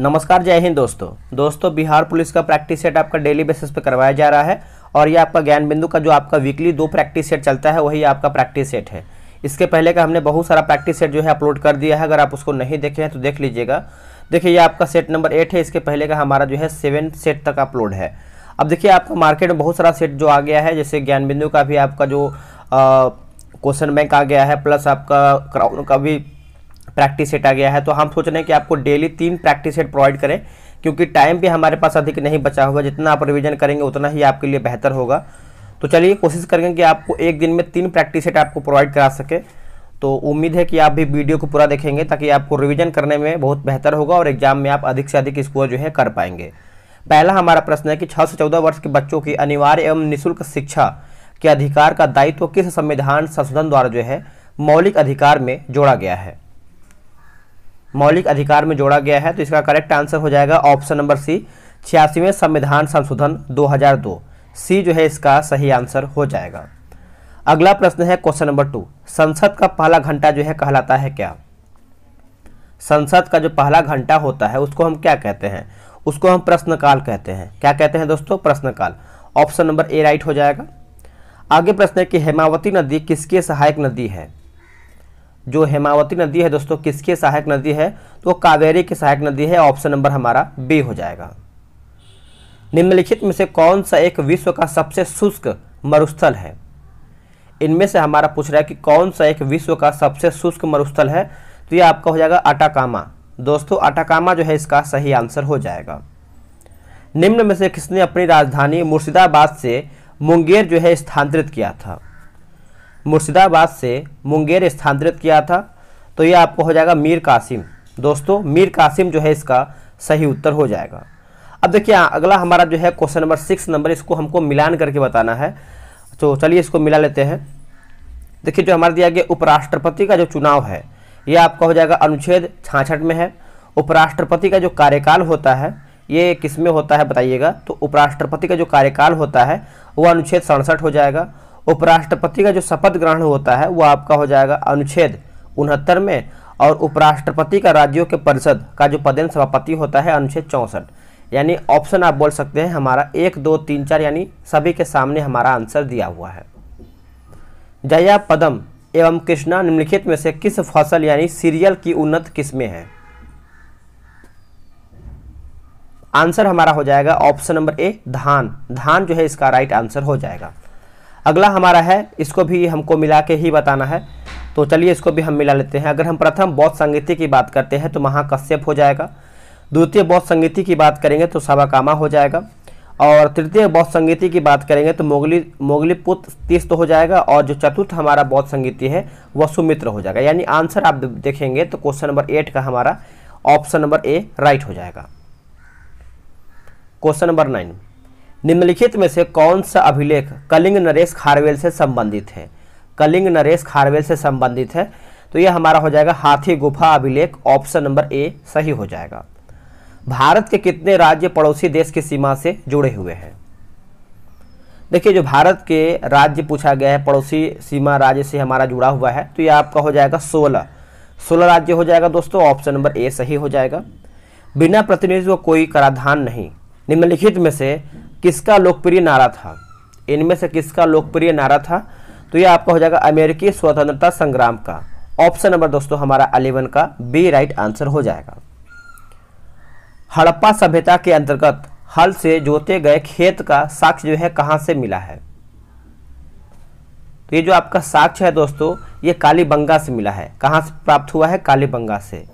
नमस्कार जय हिंद दोस्तों दोस्तों बिहार पुलिस का प्रैक्टिस सेट आपका डेली बेसिस पे करवाया जा रहा है और ये आपका ज्ञान बिंदु का जो आपका वीकली दो प्रैक्टिस सेट चलता है वही आपका प्रैक्टिस सेट है इसके पहले का हमने बहुत सारा प्रैक्टिस सेट जो है अपलोड कर दिया है अगर आप उसको नहीं देखे हैं तो देख लीजिएगा देखिए ये आपका सेट नंबर एट है इसके पहले का हमारा जो है सेवन सेट तक अपलोड है अब देखिए आपका मार्केट में बहुत सारा सेट जो आ गया है जैसे ज्ञान बिंदु का भी आपका जो क्वेश्चन बैंक आ गया है प्लस आपका क्राउन का भी प्रैक्टिस सेट आ गया है तो हम सोच रहे हैं कि आपको डेली तीन प्रैक्टिस सेट प्रोवाइड करें क्योंकि टाइम भी हमारे पास अधिक नहीं बचा होगा जितना आप रिविजन करेंगे उतना ही आपके लिए बेहतर होगा तो चलिए कोशिश करेंगे कि आपको एक दिन में तीन प्रैक्टिस सेट आपको प्रोवाइड करा सके तो उम्मीद है कि आप भी वीडियो को पूरा देखेंगे ताकि आपको रिवीजन करने में बहुत बेहतर होगा और एग्जाम में आप अधिक से अधिक स्कोर जो है कर पाएंगे पहला हमारा प्रश्न है कि छः से चौदह वर्ष के बच्चों की अनिवार्य एवं निःशुल्क शिक्षा के अधिकार का दायित्व किस संविधान संशोधन द्वारा जो है मौलिक अधिकार में जोड़ा गया है मौलिक अधिकार में जोड़ा गया है तो इसका करेक्ट आंसर हो जाएगा ऑप्शन नंबर सी छियासीवें संविधान संशोधन 2002 सी जो है इसका सही आंसर हो जाएगा अगला प्रश्न है क्वेश्चन नंबर टू संसद का पहला घंटा जो है कहलाता है क्या संसद का जो पहला घंटा होता है उसको हम क्या कहते हैं उसको हम प्रश्नकाल कहते हैं क्या कहते हैं दोस्तों प्रश्नकाल ऑप्शन नंबर ए राइट हो जाएगा आगे प्रश्न है कि हेमावती नदी किसकी सहायक नदी है जो हेमावती नदी है दोस्तों किसकी सहायक नदी है तो कावेरी की सहायक नदी है ऑप्शन नंबर हमारा बी हो जाएगा निम्नलिखित में से कौन सा एक विश्व का सबसे शुष्क मरुस्थल है इनमें से हमारा पूछ रहा है कि कौन सा एक विश्व का सबसे शुष्क मरुस्थल है तो ये आपका हो जाएगा आटाकामा दोस्तों आटाकामा जो है इसका सही आंसर हो जाएगा निम्न में से किसने अपनी राजधानी मुर्शिदाबाद से मुंगेर जो है स्थानांतरित किया था मुर्शिदाबाद से मुंगेर स्थानांतरित किया था तो ये आपको हो जाएगा मीर कासिम दोस्तों मीर कासिम जो है इसका सही उत्तर हो जाएगा अब देखिए अगला हमारा जो है क्वेश्चन नंबर सिक्स नंबर इसको हमको मिलान करके बताना है तो चलिए इसको मिला लेते हैं देखिए जो हमारा दिया गया उपराष्ट्रपति का जो चुनाव है ये आपका हो जाएगा अनुच्छेद छाछठ में है उपराष्ट्रपति का जो कार्यकाल होता है ये किस में होता है बताइएगा तो उपराष्ट्रपति का जो कार्यकाल होता है वो अनुच्छेद सड़सठ हो जाएगा उपराष्ट्रपति का जो शपथ ग्रहण होता है वो आपका हो जाएगा अनुच्छेद उनहत्तर में और उपराष्ट्रपति का राज्यों के परिषद का जो पदेन सभापति होता है अनुच्छेद चौंसठ यानी ऑप्शन आप बोल सकते हैं हमारा एक दो तीन चार यानी सभी के सामने हमारा आंसर दिया हुआ है जया पदम एवं कृष्णा निम्नलिखित में से किस फसल यानी सीरियल की उन्नत किस्में हैं आंसर हमारा हो जाएगा ऑप्शन नंबर ए धान धान जो है इसका राइट आंसर हो जाएगा अगला हमारा है इसको भी हमको मिला के ही बताना है तो चलिए इसको भी हम मिला लेते हैं अगर हम प्रथम बौद्ध संगीति की बात करते हैं तो महाकश्यप हो जाएगा द्वितीय बौद्ध संगीति की बात करेंगे तो साबाकामा हो जाएगा और तृतीय बौद्ध संगीति की बात करेंगे तो मोगली मोगली पुत्र तीस तो हो जाएगा और जो चतुर्थ हमारा बौद्ध संगीति है वह सुमित्र हो जाएगा यानी आंसर आप देखेंगे तो क्वेश्चन नंबर एट का हमारा ऑप्शन नंबर ए राइट हो जाएगा क्वेश्चन नंबर नाइन निम्नलिखित में से कौन सा अभिलेख कलिंग नरेश खारवेल से संबंधित है कलिंग नरेश खारवेल से संबंधित है तो यह हमारा हो जाएगा हाथी गुफा अभिलेख ऑप्शन नंबर ए सही हो जाएगा भारत के कितने राज्य पड़ोसी देश की सीमा से जुड़े हुए हैं देखिए जो भारत के राज्य पूछा गया है पड़ोसी सीमा राज्य से हमारा जुड़ा हुआ है तो यह आपका हो जाएगा सोलह सोलह राज्य हो जाएगा दोस्तों ऑप्शन नंबर ए सही हो जाएगा बिना प्रतिनिधित्व कोई कराधान नहीं निम्नलिखित में से किसका लोकप्रिय नारा था इनमें से किसका लोकप्रिय नारा था तो ये आपका हो जाएगा अमेरिकी स्वतंत्रता संग्राम का ऑप्शन नंबर दोस्तों हमारा अलेवन का बी राइट आंसर हो जाएगा हड़प्पा सभ्यता के अंतर्गत हल से जोते गए खेत का साक्ष्य जो है कहां से मिला है तो ये जो आपका साक्ष्य है दोस्तों ये कालीबंगा से मिला है कहां से प्राप्त हुआ है कालीबंगा से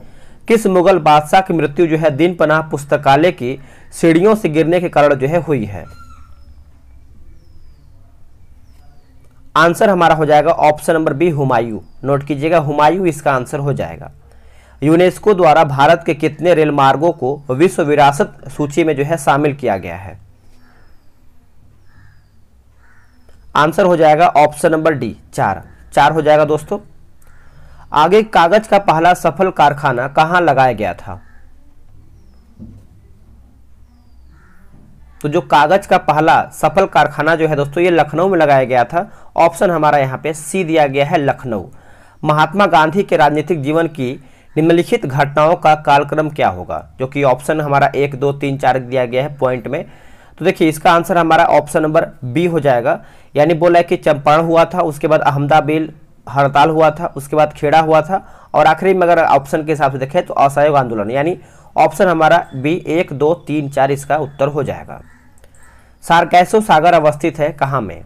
किस मुगल बादशाह की मृत्यु जो है दिन पनाह पुस्तकालय की सीढ़ियों से गिरने के कारण जो है हुई है आंसर हमारा हो जाएगा option number B Humayun note कीजिएगा हुमायूं इसका आंसर हो जाएगा यूनेस्को द्वारा भारत के कितने रेल मार्गों को विश्व विरासत सूची में जो है शामिल किया गया है आंसर हो जाएगा ऑप्शन नंबर डी चार चार हो जाएगा दोस्तों आगे कागज का पहला सफल कारखाना कहां लगाया गया था तो जो कागज का पहला सफल कारखाना जो है दोस्तों ये लखनऊ में लगाया गया था ऑप्शन हमारा यहाँ पे सी दिया गया है लखनऊ महात्मा गांधी के राजनीतिक जीवन की निम्नलिखित घटनाओं का कालक्रम क्या होगा जो कि ऑप्शन हमारा एक दो तीन चार दिया गया है पॉइंट में तो देखिए इसका आंसर हमारा ऑप्शन नंबर बी हो जाएगा यानी बोला है कि चंपारण हुआ था उसके बाद अहमदाबेल हड़ताल हुआ था उसके बाद खेड़ा हुआ था और आखिरी में अगर ऑप्शन के हिसाब से देखें तो असहयोग आंदोलन यानी ऑप्शन हमारा बी एक दो तीन चार इसका उत्तर हो जाएगा सार्कैसो सागर अवस्थित है कहाँ में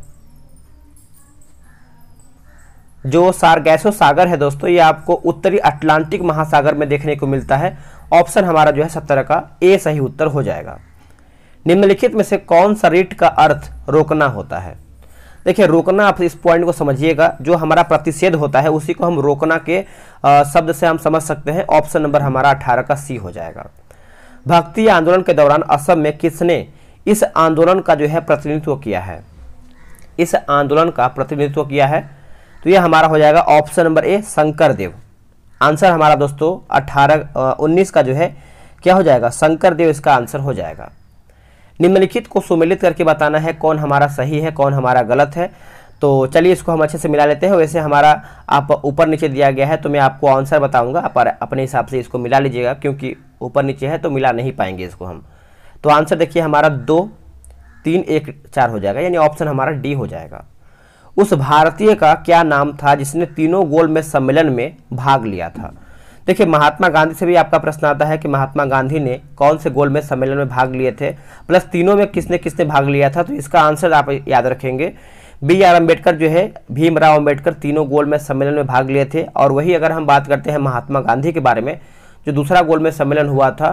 जो सार्गैसो सागर है दोस्तों ये आपको उत्तरी अटलांटिक महासागर में देखने को मिलता है ऑप्शन हमारा जो है सत्रह का ए सही उत्तर हो जाएगा निम्नलिखित में से कौन सा रिट का अर्थ रोकना होता है देखिए रोकना आप इस पॉइंट को समझिएगा जो हमारा प्रतिषेध होता है उसी को हम रोकना के आ, शब्द से हम समझ सकते हैं ऑप्शन नंबर हमारा अठारह का सी हो जाएगा भक्ति आंदोलन के दौरान असम में किसने इस आंदोलन का जो है प्रतिनिधित्व किया है इस आंदोलन का प्रतिनिधित्व किया है तो यह हमारा हो जाएगा option number A Shankar Dev answer हमारा दोस्तों अठारह उन्नीस का जो है क्या हो जाएगा शंकर देव इसका आंसर हो जाएगा निम्नलिखित को सुमिलित करके बताना है कौन हमारा सही है कौन हमारा गलत है तो चलिए इसको हम अच्छे से मिला लेते हैं वैसे हमारा आप ऊपर नीचे दिया गया है तो मैं आपको आंसर बताऊंगा आप अपने हिसाब से इसको मिला लीजिएगा क्योंकि ऊपर नीचे है तो मिला नहीं पाएंगे इसको हम तो आंसर देखिए हमारा दो तीन एक चार हो जाएगा यानी ऑप्शन हमारा डी हो जाएगा उस भारतीय का क्या नाम था जिसने तीनों गोल में सम्मेलन में भाग लिया था देखिए महात्मा गांधी से भी आपका प्रश्न आता है कि महात्मा गांधी ने कौन से गोलमेज सम्मेलन में भाग लिए थे प्लस तीनों में किसने किसने भाग लिया था तो इसका आंसर आप याद रखेंगे बी आर अम्बेडकर जो है भीमराव अम्बेडकर तीनों गोलमेज सम्मेलन में भाग लिए थे और वही अगर हम बात करते हैं महात्मा गांधी के बारे में जो दूसरा गोलमेज सम्मेलन हुआ था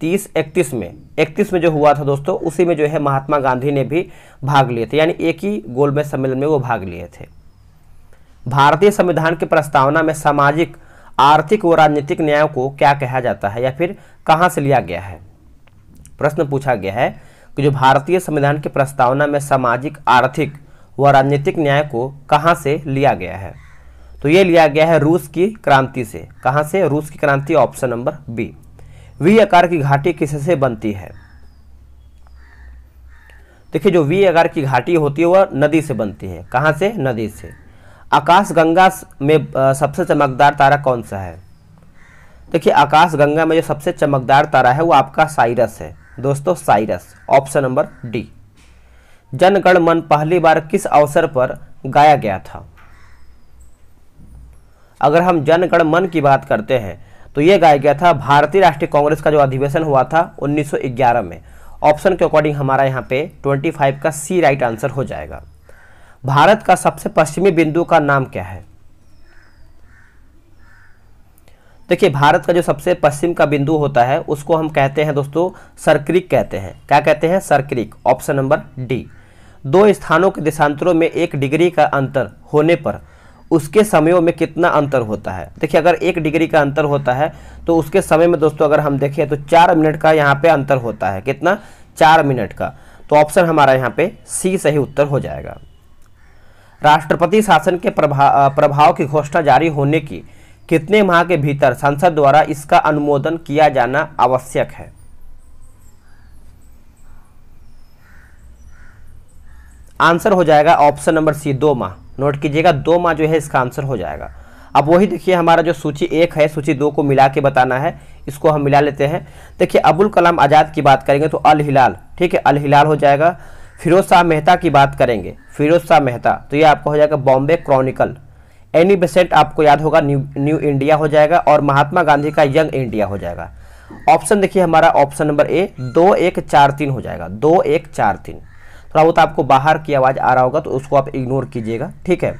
तीस इकतीस में इकतीस में जो हुआ था दोस्तों उसी में जो है महात्मा गांधी ने भी भाग लिए थे यानी एक ही गोलमेज सम्मेलन में वो भाग लिए थे भारतीय संविधान की प्रस्तावना में सामाजिक आर्थिक व राजनीतिक न्याय को क्या कहा जाता है या फिर कहां से लिया गया है प्रश्न पूछा गया है कि जो भारतीय संविधान की प्रस्तावना में सामाजिक आर्थिक व राजनीतिक न्याय को कहां से लिया गया है तो यह लिया गया है रूस की क्रांति से कहां से रूस की क्रांति ऑप्शन नंबर बी वी आकार की घाटी किससे बनती है देखिए जो वी आकार की घाटी होती है वह नदी से बनती है कहां से नदी से आकाशगंगा में सबसे चमकदार तारा कौन सा है देखिए आकाशगंगा में जो सबसे चमकदार तारा है वो आपका साइरस है दोस्तों Cyrus option number D Jana Gana Mana पहली बार किस अवसर पर गाया गया था अगर हम जनगण मन की बात करते हैं तो यह गाया गया था भारतीय राष्ट्रीय कांग्रेस का जो अधिवेशन हुआ था 1911 में ऑप्शन के अकॉर्डिंग हमारा यहाँ पे 25 का सी राइट आंसर हो जाएगा भारत का सबसे पश्चिमी बिंदु का नाम क्या है देखिए भारत का जो सबसे पश्चिम का बिंदु होता है उसको हम कहते हैं दोस्तों सरक्रिक कहते हैं क्या कहते हैं सरक्रिक ऑप्शन नंबर डी दो स्थानों के देशांतरों में एक डिग्री का अंतर होने पर उसके समयों में कितना अंतर होता है देखिए अगर एक डिग्री का अंतर होता है तो उसके समय में दोस्तों अगर हम देखें तो चार मिनट का यहाँ पे अंतर होता है कितना चार मिनट का तो ऑप्शन हमारा यहाँ पे सी सही उत्तर हो जाएगा राष्ट्रपति शासन के प्रभा, प्रभाव की घोषणा जारी होने की कितने माह के भीतर संसद द्वारा इसका अनुमोदन किया जाना आवश्यक है आंसर हो जाएगा ऑप्शन नंबर सी दो माह नोट कीजिएगा दो माह जो है इसका आंसर हो जाएगा अब वही देखिए हमारा जो सूची एक है सूची दो को मिला के बताना है इसको हम मिला लेते हैं देखिए अबुल कलाम आज़ाद की बात करेंगे तो अल हिलाल ठीक है अल हिलाल हो जाएगा फिरोज शाह मेहता की बात करेंगे फिरोज शाह मेहता तो ये आपको हो जाएगा बॉम्बे क्रॉनिकल एनी बेसेंट आपको याद होगा न्यू न्यू इंडिया हो जाएगा और महात्मा गांधी का यंग इंडिया हो जाएगा ऑप्शन देखिए हमारा ऑप्शन नंबर ए दो एक चार तीन हो जाएगा दो एक चार तीन थोड़ा बहुत आपको बाहर की आवाज़ आ रहा होगा तो उसको आप इग्नोर कीजिएगा ठीक है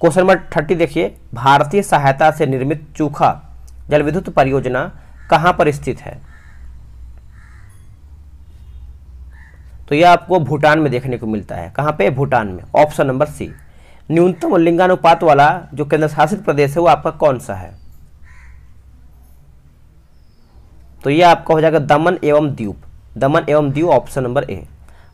क्वेश्चन नंबर थर्टी देखिए भारतीय सहायता से निर्मित चूखा जल विद्युत परियोजना कहाँ पर स्थित है तो यह आपको भूटान में देखने को मिलता है कहाँ पे भूटान में ऑप्शन नंबर सी न्यूनतम लिंगानुपात वाला जो केंद्र शासित प्रदेश है वो आपका कौन सा है तो यह आपका हो जाएगा दमन एवं द्वीप दमन एवं द्वीप ऑप्शन नंबर ए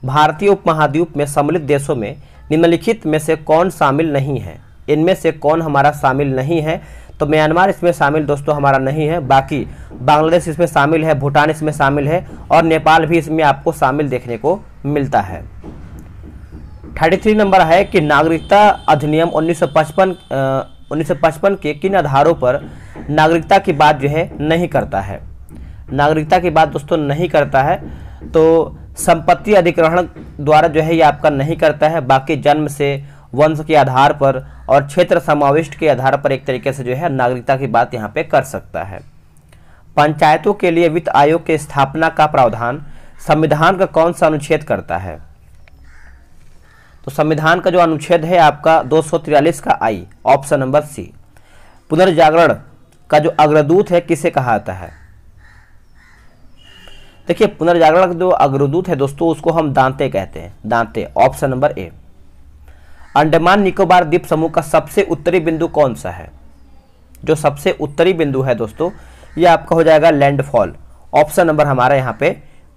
भारतीय उपमहाद्वीप में सम्मिलित देशों में निम्नलिखित में से कौन शामिल नहीं है इनमें से कौन हमारा शामिल नहीं है तो म्यांमार इसमें शामिल दोस्तों हमारा नहीं है बाकी बांग्लादेश इसमें शामिल है भूटान इसमें शामिल है और नेपाल भी इसमें आपको शामिल देखने को मिलता है थर्टी थ्री नंबर है कि नागरिकता अधिनियम 1955 1955 के किन आधारों पर नागरिकता की बात जो है नहीं करता है नागरिकता की बात दोस्तों नहीं करता है तो संपत्ति अधिग्रहण द्वारा जो है ये आपका नहीं करता है बाकी जन्म से वंश के आधार पर और क्षेत्र समाविष्ट के आधार पर एक तरीके से जो है नागरिकता की बात यहाँ पे कर सकता है पंचायतों के लिए वित्त आयोग की स्थापना का प्रावधान संविधान का कौन सा अनुच्छेद करता है तो संविधान का जो अनुच्छेद है आपका दो का आई ऑप्शन नंबर सी पुनर्जागरण का जो अग्रदूत है किसे कहा जाता है देखिए पुनर्जागरण का जो अग्रदूत है दोस्तों उसको हम दांते कहते हैं Dante option number A Andaman Nicobar द्वीप समूह का सबसे उत्तरी बिंदु कौन सा है जो सबसे उत्तरी बिंदु है दोस्तों ये आपका हो जाएगा लैंडफॉल ऑप्शन नंबर हमारा यहाँ पे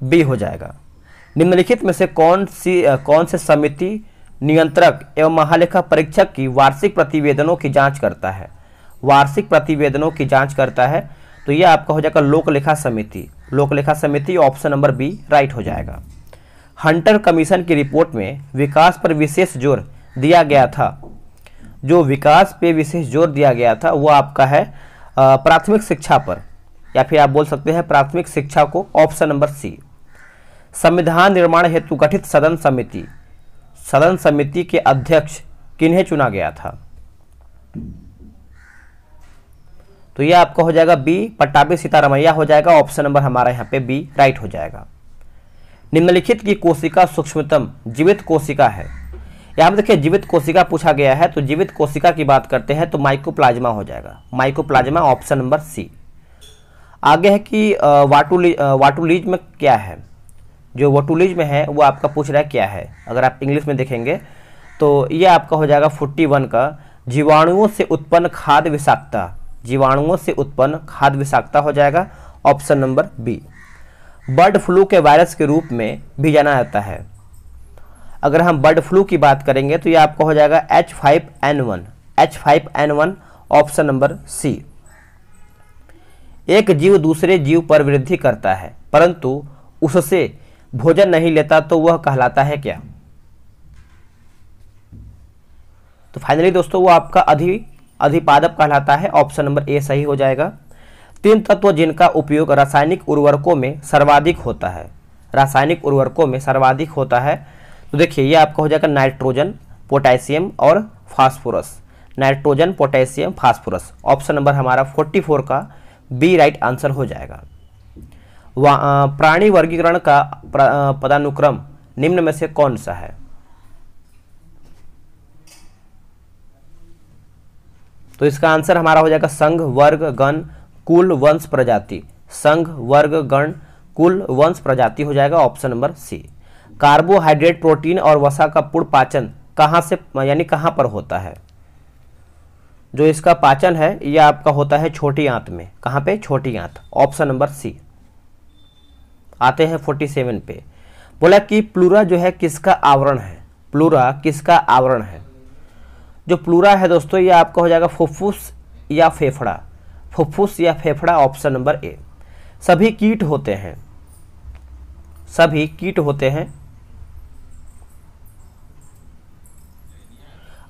बी हो जाएगा निम्नलिखित में से कौन सी कौन से समिति नियंत्रक एवं महालेखा परीक्षक की वार्षिक प्रतिवेदनों की जांच करता है वार्षिक प्रतिवेदनों की जांच करता है तो यह आपका हो जाएगा लोकलेखा समिति लोकलेखा समिति ऑप्शन नंबर बी राइट हो जाएगा हंटर कमीशन की रिपोर्ट में विकास पर विशेष जोर दिया गया था जो विकास पे विशेष जोर दिया गया था वो आपका है प्राथमिक शिक्षा पर या फिर आप बोल सकते हैं प्राथमिक शिक्षा को ऑप्शन नंबर सी संविधान निर्माण हेतु गठित सदन समिति सदन समिति के अध्यक्ष किन्हें चुना गया था तो यह आपका हो जाएगा बी पट्टाबी सीतारमैया हो जाएगा ऑप्शन नंबर हमारा यहाँ पे बी राइट हो जाएगा निम्नलिखित की कोशिका सूक्ष्मतम जीवित कोशिका है यहाँ पर देखिए जीवित कोशिका पूछा गया है तो जीवित कोशिका की बात करते हैं तो माइकोप्लाज्मा हो जाएगा माइकोप्लाज्मा ऑप्शन नंबर सी आगे है कि वाटुली वाटुलिज में क्या है जो वाटुलिज में है वो आपका पूछ रहा है क्या है अगर आप इंग्लिश में देखेंगे तो ये आपका हो जाएगा फोर्टी वन का जीवाणुओं से उत्पन्न खाद्य विषाक्तता जीवाणुओं से उत्पन्न खाद्य विषाक्तता हो जाएगा option number B bird flu के वायरस के रूप में भी जाना जाता है अगर हम बर्ड फ्लू की बात करेंगे तो ये आपको हो जाएगा H five N one H five N one option number C एक जीव दूसरे जीव पर वृद्धि करता है परंतु उससे भोजन नहीं लेता तो वह कहलाता है क्या तो फाइनली दोस्तों वो आपका अधि अधिपादप कहलाता है ऑप्शन नंबर ए सही हो जाएगा तीन तत्व जिनका उपयोग रासायनिक उर्वरकों में सर्वाधिक होता है रासायनिक उर्वरकों में सर्वाधिक होता है तो देखिए ये आपका हो जाएगा नाइट्रोजन पोटेशियम और phosphorus nitrogen potassium phosphorus option number हमारा 44 का बी राइट आंसर हो जाएगा प्राणी वर्गीकरण का पदानुक्रम निम्न में से कौन सा है तो इसका आंसर हमारा हो जाएगा संघ वर्ग गण कुल वंश प्रजाति संघ वर्ग गण कुल वंश प्रजाति हो जाएगा option number C carbohydrate protein और वसा का पूर्ण पाचन कहाँ से यानी कहाँ पर होता है जो इसका पाचन है यह आपका होता है छोटी आंत में कहाँ पे छोटी आंत ऑप्शन नंबर सी आते हैं फोर्टी सेवन पे बोला कि प्लूरा जो है किसका आवरण है प्लूरा किसका आवरण है जो प्लूरा है दोस्तों यह आपका हो जाएगा फुफ्फुस या फेफड़ा फुफ्फुस या फेफड़ा ऑप्शन नंबर ए सभी कीट होते हैं सभी कीट होते हैं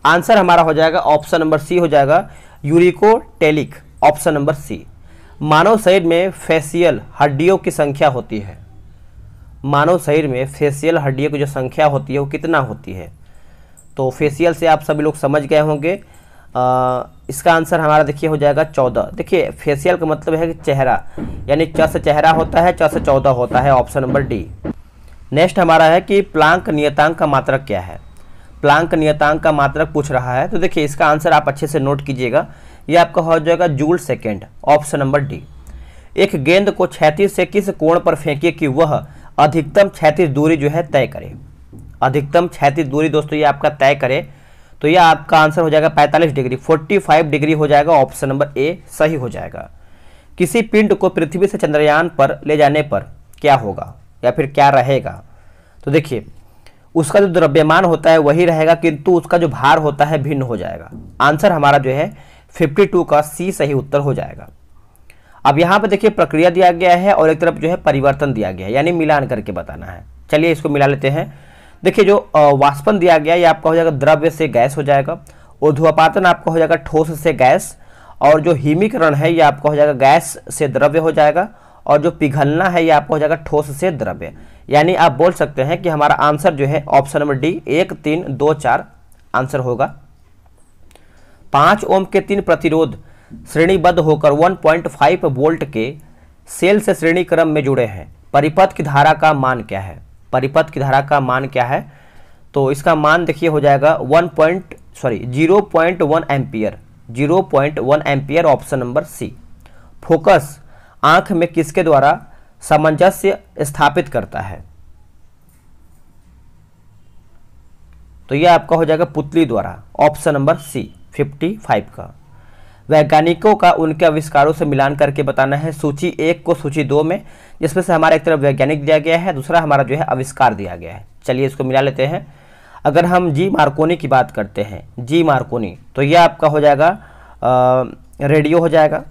आंसर हमारा हो जाएगा ऑप्शन नंबर सी हो जाएगा यूरिकोटेलिक ऑप्शन नंबर सी मानव शरीर में फेसियल हड्डियों की संख्या होती है मानव शरीर में फेसियल हड्डियों की जो संख्या होती है वो कितना होती है तो फेसियल से आप सभी लोग समझ गए होंगे इसका आंसर हमारा देखिए हो जाएगा चौदह देखिए फेसियल का मतलब है कि चेहरा यानी च से चेहरा होता है च से चौदह होता है ऑप्शन नंबर डी नेक्स्ट हमारा है कि प्लांक नियतांक का मात्रक क्या है प्लांक नियतांक का मात्रक पूछ रहा है तो देखिए इसका आंसर आप अच्छे से नोट कीजिएगा ये आपका हो जाएगा joule second option number D एक गेंद को छैतीस से किस कोण पर फेंकिए कि वह अधिकतम छैतीस दूरी जो है तय करे अधिकतम छैतीस दूरी दोस्तों ये आपका तय करे तो यह आपका आंसर हो जाएगा 45 डिग्री 45 डिग्री हो जाएगा ऑप्शन नंबर ए सही हो जाएगा किसी पिंड को पृथ्वी से चंद्रयान पर ले जाने पर क्या होगा या फिर क्या रहेगा तो देखिए उसका जो द्रव्यमान होता है वही रहेगा किंतु उसका जो भार होता है भिन्न हो जाएगा आंसर हमारा जो है 52 का सी सही उत्तर हो जाएगा अब यहाँ पर देखिए प्रक्रिया दिया गया है और एक तरफ जो है परिवर्तन दिया गया है यानी मिलान करके बताना है चलिए इसको मिला लेते हैं देखिए जो वाष्पन दिया गया ये आपका हो जाएगा द्रव्य से गैस हो जाएगा ऊर्ध्वपातन आपका हो जाएगा ठोस से गैस और जो हिमीकरण है ये आपका हो जाएगा गैस से द्रव्य हो जाएगा और जो पिघलना है ये आपको हो जाएगा ठोस से द्रव्य यानी आप बोल सकते हैं कि हमारा आंसर जो है ऑप्शन नंबर डी एक तीन दो चार आंसर होगा पाँच ओम के तीन प्रतिरोध श्रेणीबद्ध होकर 1.5 वोल्ट के सेल से श्रेणी क्रम में जुड़े हैं परिपथ की धारा का मान क्या है परिपथ की धारा का मान क्या है तो इसका मान देखिए हो जाएगा one point sorry zero point one ampere zero point one ampere option number C focus आंख में किसके द्वारा सामंजस्य स्थापित करता है तो यह आपका हो जाएगा पुतली द्वारा ऑप्शन नंबर सी 55 का वैज्ञानिकों का उनके आविष्कारों से मिलान करके बताना है सूची एक को सूची दो में जिसमें से हमारा एक तरफ वैज्ञानिक दिया गया है दूसरा हमारा जो है आविष्कार दिया गया है चलिए इसको मिला लेते हैं अगर हम जी मार्कोनी की बात करते हैं जी मार्कोनी तो यह आपका हो जाएगा आ, रेडियो हो जाएगा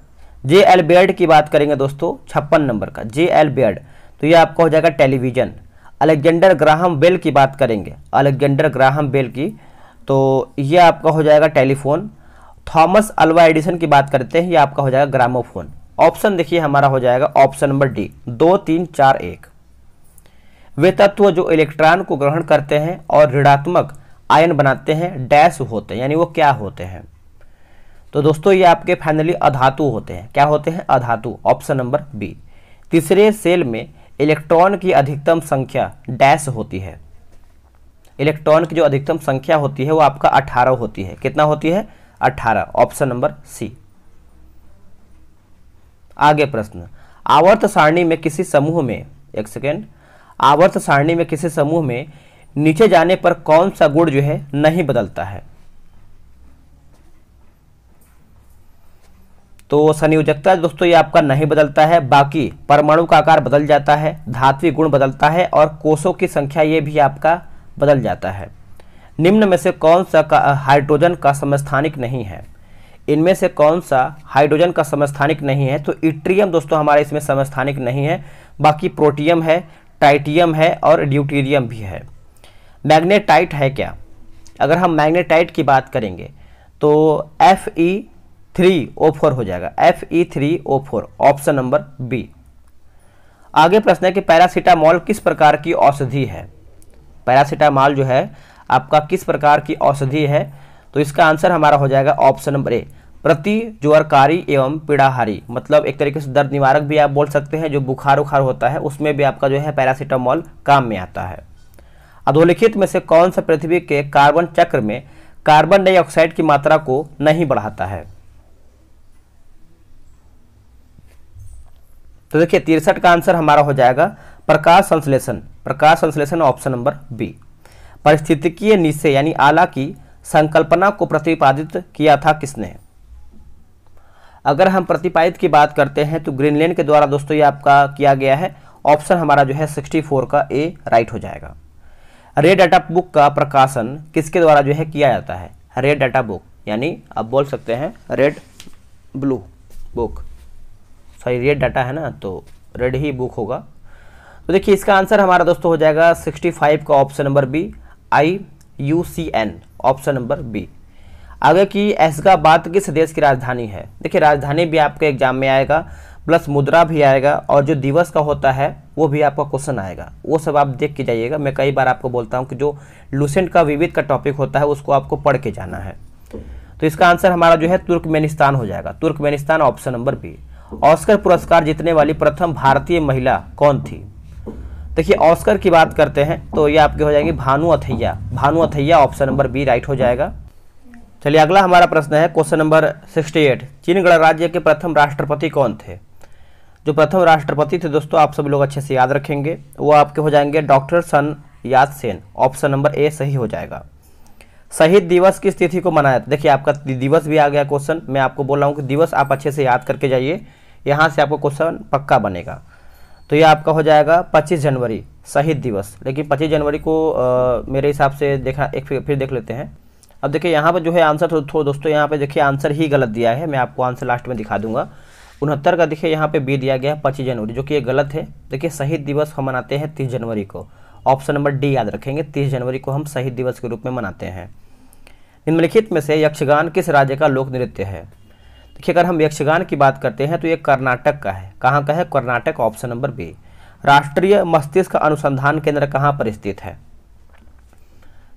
जे एल बेयर्ड की बात करेंगे दोस्तों छप्पन नंबर का जे एल बेयर्ड तो ये आपका हो जाएगा टेलीविज़न अलेक्जेंडर ग्राहम बेल की बात करेंगे अलेक्जेंडर ग्राहम बेल की तो ये आपका हो जाएगा टेलीफोन थॉमस अल्वा एडिसन की बात करते हैं ये आपका हो जाएगा ग्रामोफोन ऑप्शन देखिए हमारा हो जाएगा ऑप्शन नंबर डी दो तीन चार एक वे तत्व जो इलेक्ट्रॉन को ग्रहण करते हैं और ऋणात्मक आयन बनाते हैं डैश होते हैं यानी वो क्या होते हैं तो दोस्तों ये आपके फाइनली अधातु होते हैं क्या होते हैं अधातु ऑप्शन नंबर बी तीसरे सेल में इलेक्ट्रॉन की अधिकतम संख्या डैश होती है इलेक्ट्रॉन की जो अधिकतम संख्या होती है वो आपका 18 होती है कितना होती है 18 ऑप्शन नंबर सी आगे प्रश्न आवर्त सारणी में किसी समूह में एक सेकेंड आवर्त सारणी में किसी समूह में नीचे जाने पर कौन सा गुण जो है नहीं बदलता है तो संयोजकता दोस्तों ये आपका नहीं बदलता है बाकी परमाणु का आकार बदल जाता है धात्विक गुण बदलता है और कोषों की संख्या ये भी आपका बदल जाता है निम्न में से कौन सा हाइड्रोजन का समस्थानिक नहीं है इनमें से कौन सा हाइड्रोजन का समस्थानिक नहीं है तो इट्रियम दोस्तों हमारे इसमें समस्थानिक नहीं है बाकी प्रोटियम है टाइटियम है और ड्यूटीरियम भी है मैग्नेटाइट है क्या अगर हम मैग्नेटाइट की बात करेंगे तो F E three O four हो जाएगा F E three O four option number B आगे प्रश्न है कि पैरासिटामॉल किस प्रकार की औषधि है पैरासिटामॉल जो है आपका किस प्रकार की औषधि है तो इसका आंसर हमारा हो जाएगा ऑप्शन नंबर ए प्रति ज्वरकारी एवं पीड़ाहारी मतलब एक तरीके से दर्द निवारक भी आप बोल सकते हैं जो बुखार उखार होता है उसमें भी आपका जो है पैरासीटामॉल काम में आता है अधोलिखित में से कौन सा पृथ्वी के कार्बन चक्र में कार्बन डाइऑक्साइड की मात्रा को नहीं बढ़ाता है तो देखिए तिरसठ का आंसर हमारा हो जाएगा प्रकाश संश्लेषण प्रकाश संश्लेषण ऑप्शन नंबर बी परिस्थितिकीय निश्चय यानी आला की संकल्पना को प्रतिपादित किया था किसने अगर हम प्रतिपादित की बात करते हैं तो ग्रीनलैंड के द्वारा दोस्तों ये आपका किया गया है ऑप्शन हमारा जो है 64 का ए राइट हो जाएगा रेड डाटा बुक का प्रकाशन किसके द्वारा जो है किया जाता है रेड डाटा बुक यानी आप बोल सकते हैं red blue book sorry red data है ना तो रेड ही बुक होगा तो देखिए इसका आंसर हमारा दोस्तों हो जाएगा 65 का option number B I U C N option number B आगे की एसगाबाद किस देश की राजधानी है देखिए राजधानी भी आपके एग्जाम में आएगा प्लस मुद्रा भी आएगा और जो दिवस का होता है वो भी आपका क्वेश्चन आएगा वो सब आप देख के जाइएगा मैं कई बार आपको बोलता हूँ कि जो लूसेंट का विविध का टॉपिक होता है उसको आपको पढ़ के जाना है तो इसका आंसर हमारा जो है तुर्कमेनिस्तान हो जाएगा Turkmenistan option number B Oscar पुरस्कार जीतने वाली प्रथम भारतीय महिला कौन थी देखिए ऑस्कर की बात करते हैं तो ये आपके हो जाएंगे Bhanu Athaiya Bhanu Athaiya option number B right हो जाएगा चलिए अगला हमारा प्रश्न है क्वेश्चन नंबर 68 चीन गणराज्य के प्रथम राष्ट्रपति कौन थे जो प्रथम राष्ट्रपति थे दोस्तों आप सब लोग अच्छे से याद रखेंगे वो आपके हो जाएंगे डॉक्टर सन याद सेन ऑप्शन नंबर ए सही हो जाएगा शहीद दिवस किस तिथि को मनाया था देखिए आपका दिवस भी आ गया क्वेश्चन मैं आपको बोल रहा हूँ कि दिवस आप अच्छे से याद करके जाइए यहाँ से आपको क्वेश्चन पक्का बनेगा तो ये आपका हो जाएगा 25 जनवरी शहीद दिवस लेकिन 25 जनवरी को आ, मेरे हिसाब से देखा एक फिर, फिर देख लेते हैं अब देखिए यहाँ पर जो है आंसर थो, थो दोस्तों यहाँ पे देखिए आंसर ही गलत दिया है मैं आपको आंसर लास्ट में दिखा दूंगा उनहत्तर का देखिए यहाँ पे बी दिया गया है पच्चीस जनवरी जो कि ये गलत है देखिए शहीद दिवस हम मनाते हैं तीस जनवरी को ऑप्शन नंबर डी याद रखेंगे तीस जनवरी को हम शहीद दिवस के रूप में मनाते हैं निम्नलिखित में से यक्षगान किस राज्य का लोक नृत्य है देखिए अगर हम यक्षगान की बात करते हैं तो ये कर्नाटक का है कहाँ का है कर्नाटक ऑप्शन नंबर बी राष्ट्रीय मस्तिष्क अनुसंधान केंद्र कहाँ पर स्थित है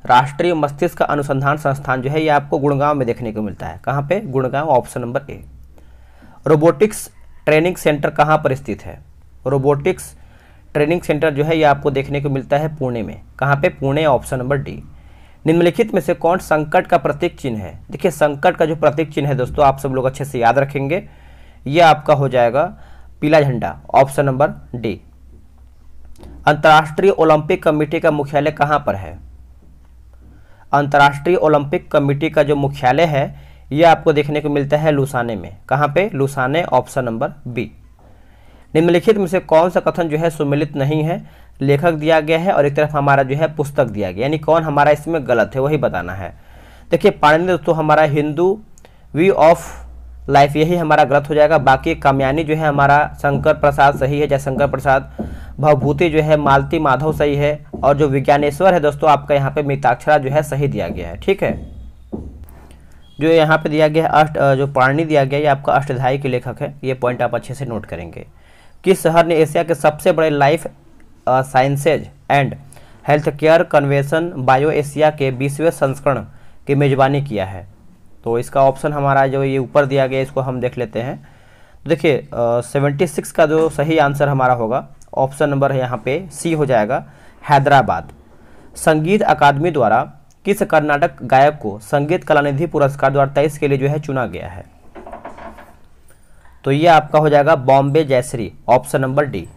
राष्ट्रीय मस्तिष्क अनुसंधान संस्थान जो है ये आपको गुड़गांव में देखने को मिलता है कहाँ पे Gurgaon option number A robotics training centre कहाँ पर स्थित है रोबोटिक्स ट्रेनिंग सेंटर जो है ये आपको देखने को मिलता है पुणे में कहाँ पे पुणे ऑप्शन नंबर डी निम्नलिखित में से कौन संकट का प्रतीक चिन्ह है देखिए संकट का जो प्रतीक चिन्ह है दोस्तों आप सब लोग अच्छे से याद रखेंगे ये आपका हो जाएगा पीला झंडा ऑप्शन नंबर डी अंतर्राष्ट्रीय ओलंपिक कमेटी का मुख्यालय कहाँ पर है अंतर्राष्ट्रीय ओलंपिक कमेटी का जो मुख्यालय है यह आपको देखने को मिलता है लुसाने में कहाँ पे लुसाने ऑप्शन नंबर बी निम्नलिखित में से कौन सा कथन जो है सुमिलित नहीं है लेखक दिया गया है और एक तरफ हमारा जो है पुस्तक दिया गया यानी कौन हमारा इसमें गलत है वही बताना है देखिए पाणिनि दोस्तों तो हमारा हिंदू व्यू ऑफ लाइफ यही हमारा गलत हो जाएगा बाकी कामयानी जो है हमारा शंकर प्रसाद सही है जयशंकर शंकर प्रसाद भवभूति जो है मालती माधव सही है और जो विज्ञानेश्वर है दोस्तों आपका यहाँ पे मिताक्षरा जो है सही दिया गया है ठीक है जो यहाँ पे दिया गया है अष्ट जो पाणनी दिया गया है ये आपका अष्टाध्यायी के लेखक है ये पॉइंट आप अच्छे से नोट करेंगे किस शहर ने एशिया के सबसे बड़े life sciences and health care convention bio Asia के बीसवें संस्करण की मेज़बानी किया है तो इसका ऑप्शन हमारा जो ये ऊपर दिया गया इसको हम देख लेते हैं तो देखिए सेवेंटी सिक्स का जो सही आंसर हमारा होगा ऑप्शन नंबर यहाँ पे सी हो जाएगा हैदराबाद संगीत अकादमी द्वारा किस कर्नाटक गायक को संगीत कलानिधि पुरस्कार दो के लिए जो है चुना गया है तो ये आपका हो जाएगा बॉम्बे जैसरी ऑप्शन नंबर डी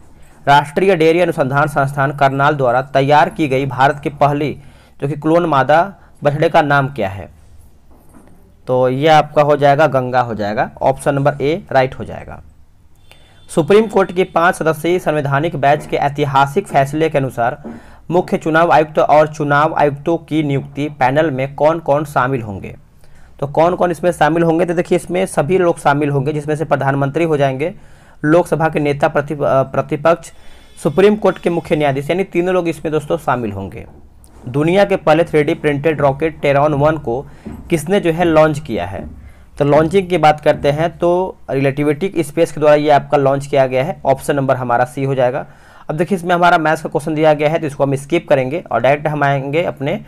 राष्ट्रीय डेयरी अनुसंधान संस्थान करनाल द्वारा तैयार की गई भारत की पहली जो कि क्लोन मादा बछड़े का नाम क्या है तो ये आपका हो जाएगा गंगा हो जाएगा ऑप्शन नंबर ए राइट हो जाएगा सुप्रीम कोर्ट की पांच सदस्यीय संवैधानिक बैच के ऐतिहासिक फैसले के अनुसार मुख्य चुनाव आयुक्त और चुनाव आयुक्तों की नियुक्ति पैनल में कौन कौन शामिल होंगे तो कौन कौन इसमें शामिल होंगे तो देखिए इसमें सभी लोग शामिल होंगे जिसमें से प्रधानमंत्री हो जाएंगे लोकसभा के नेता प्रति प्रतिपक्ष सुप्रीम कोर्ट के मुख्य न्यायाधीश यानी तीनों लोग इसमें दोस्तों शामिल होंगे दुनिया के पहले three printed rocket Terran one को किसने जो है लॉन्च किया है तो लॉन्चिंग की बात करते हैं तो रिलेटिविटिक स्पेस के द्वारा ये आपका लॉन्च किया गया है ऑप्शन नंबर हमारा सी हो जाएगा अब देखिए इसमें हमारा मैथ्स का क्वेश्चन दिया गया है तो इसको हम स्किप करेंगे और डायरेक्ट हम आएंगे अपने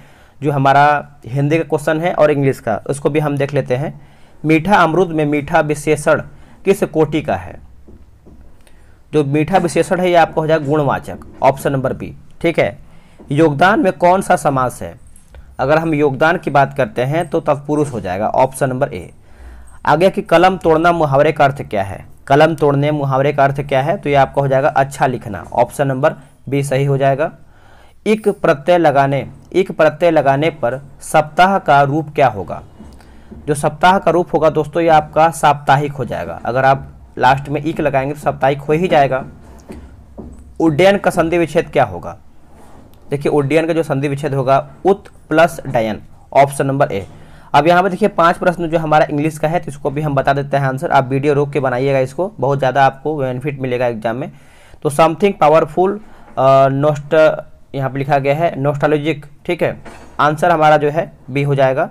जो हमारा हिंदी का क्वेश्चन है और इंग्लिश का उसको भी हम देख लेते हैं मीठा अमरुद में मीठा विशेषण किस कोटि का है जो मीठा विशेषण है ये आपको हो जाएगा गुणवाचक ऑप्शन नंबर बी ठीक है योगदान में कौन सा समास है अगर हम योगदान की बात करते हैं तो तब पुरुष हो जाएगा ऑप्शन नंबर ए आगे कि कलम तोड़ना मुहावरे का अर्थ क्या है कलम तोड़ने मुहावरे का अर्थ क्या है तो ये आपको हो जाएगा अच्छा लिखना ऑप्शन नंबर बी सही हो जाएगा इक प्रत्यय लगाने एक प्रत्यय लगाने पर सप्ताह का रूप क्या होगा जो सप्ताह का रूप होगा दोस्तों ये आपका साप्ताहिक हो जाएगा अगर आप लास्ट में एक लगाएंगे तो साप्ताहिक हो ही जाएगा उड्डयन का संधि विच्छेद क्या होगा देखिए उड्डयन का जो संधि विच्छेद होगा उत प्लस डयन ऑप्शन नंबर ए अब यहाँ पर देखिए पांच प्रश्न जो हमारा इंग्लिश का है तो इसको भी हम बता देते हैं आंसर आप वीडियो रोक के बनाइएगा इसको बहुत ज़्यादा आपको बेनिफिट मिलेगा एग्जाम में तो समथिंग पावरफुल नोस्ट यहाँ पर लिखा गया है नोस्टोलॉजिक ठीक है आंसर हमारा जो है बी हो जाएगा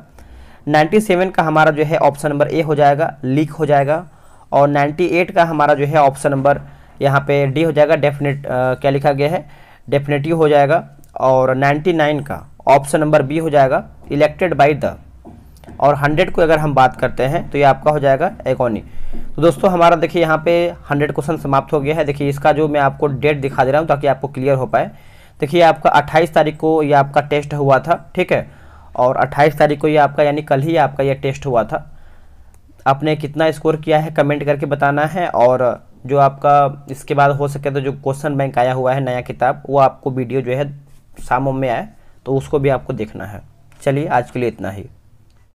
97 का हमारा जो है ऑप्शन नंबर ए हो जाएगा लीक हो जाएगा और 98 का हमारा जो है ऑप्शन नंबर यहाँ पे डी हो जाएगा डेफिनेट क्या लिखा गया है डेफिनेटिव हो जाएगा और 99 का ऑप्शन नंबर बी हो जाएगा इलेक्टेड बाय द और 100 को अगर हम बात करते हैं तो ये आपका हो जाएगा एकोनी तो दोस्तों हमारा देखिए यहाँ पे हंड्रेड क्वेश्चन समाप्त हो गया है देखिए इसका जो मैं आपको डेट दिखा दे रहा हूँ ताकि आपको क्लियर हो पाए देखिए आपका 28 तारीख को ये आपका टेस्ट हुआ था ठीक है और 28 तारीख को ये आपका यानी कल ही आपका ये टेस्ट हुआ था आपने कितना स्कोर किया है कमेंट करके बताना है और जो आपका इसके बाद हो सके तो जो क्वेश्चन बैंक आया हुआ है नया किताब वो आपको वीडियो जो है शामों में आए तो उसको भी आपको देखना है चलिए आज के लिए इतना ही